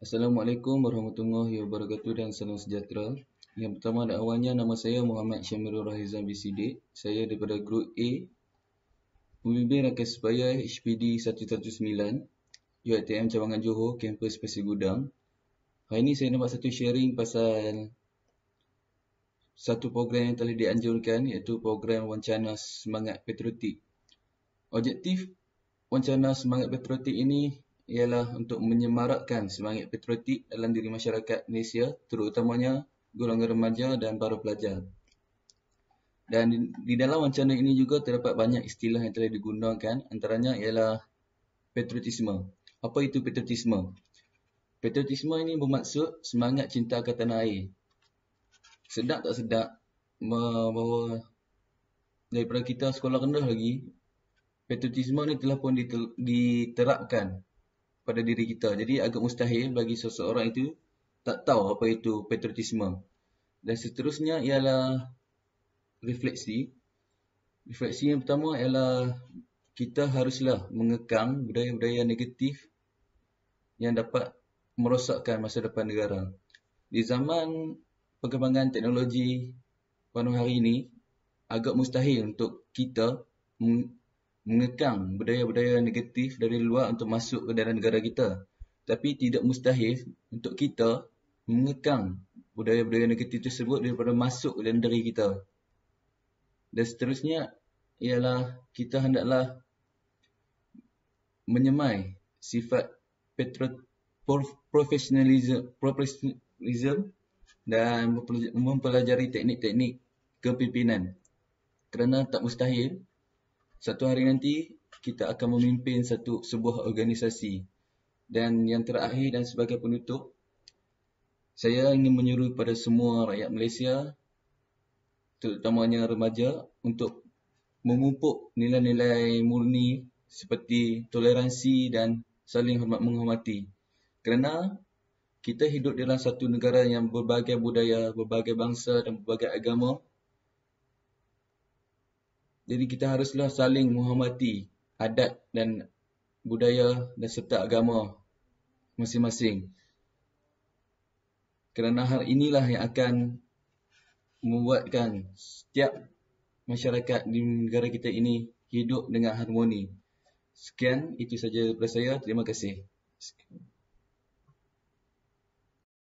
Assalamualaikum warahmatullahi wabarakatuh dan salam sejahtera. Yang pertama dan awalnya nama saya Muhammad Syamirul Rahizan BCD. Saya daripada Grup A, pembimbing rakan sebaya HPD 119, UITM Cabangan Johor, Kampus Pasir Gudang. Hari ini saya nak buat satu sharing pasal satu program yang telah dianjurkan iaitu program Wancana Semangat Patriotik. Objektif Wancana Semangat Patriotik ini ialah untuk menyemarakkan semangat patriotik dalam diri masyarakat Malaysia terutamanya golongan remaja dan para pelajar. Dan di dalam wacana ini juga terdapat banyak istilah yang telah digunakan antaranya ialah patriotisme. Apa itu patriotisme? Patriotisme ini bermaksud semangat cinta ke tanah air. Sedap tak sedap bahawa daripada kita sekolah rendah lagi patriotisme ni telah pun diterapkan pada diri kita. Jadi agak mustahil bagi seseorang itu tak tahu apa itu patriotisme. Dan seterusnya ialah refleksi. Refleksi yang pertama ialah kita haruslah mengekang budaya-budaya negatif yang dapat merosakkan masa depan negara. Di zaman perkembangan teknologi pada hari ini, agak mustahil untuk kita mengekang budaya-budaya negatif dari luar untuk masuk ke dalam negara kita. Tapi tidak mustahil untuk kita mengekang budaya-budaya negatif tersebut daripada masuk ke dalam diri kita. Dan seterusnya ialah kita hendaklah menyemai sifat profesionalisme dan mempelajari teknik-teknik kepimpinan. Kerana tak mustahil satu hari nanti kita akan memimpin satu sebuah organisasi. Dan yang terakhir dan sebagai penutup, saya ingin menyuruh kepada semua rakyat Malaysia, terutamanya remaja, untuk memupuk nilai-nilai murni seperti toleransi dan saling hormat menghormati. Kerana kita hidup dalam satu negara yang berbagai budaya, berbagai bangsa dan berbagai agama. Jadi kita haruslah saling menghormati adat dan budaya dan serta agama masing-masing. Kerana hal inilah yang akan membuatkan setiap masyarakat di negara kita ini hidup dengan harmoni. Sekian, itu saja daripada saya. Terima kasih. Sekian.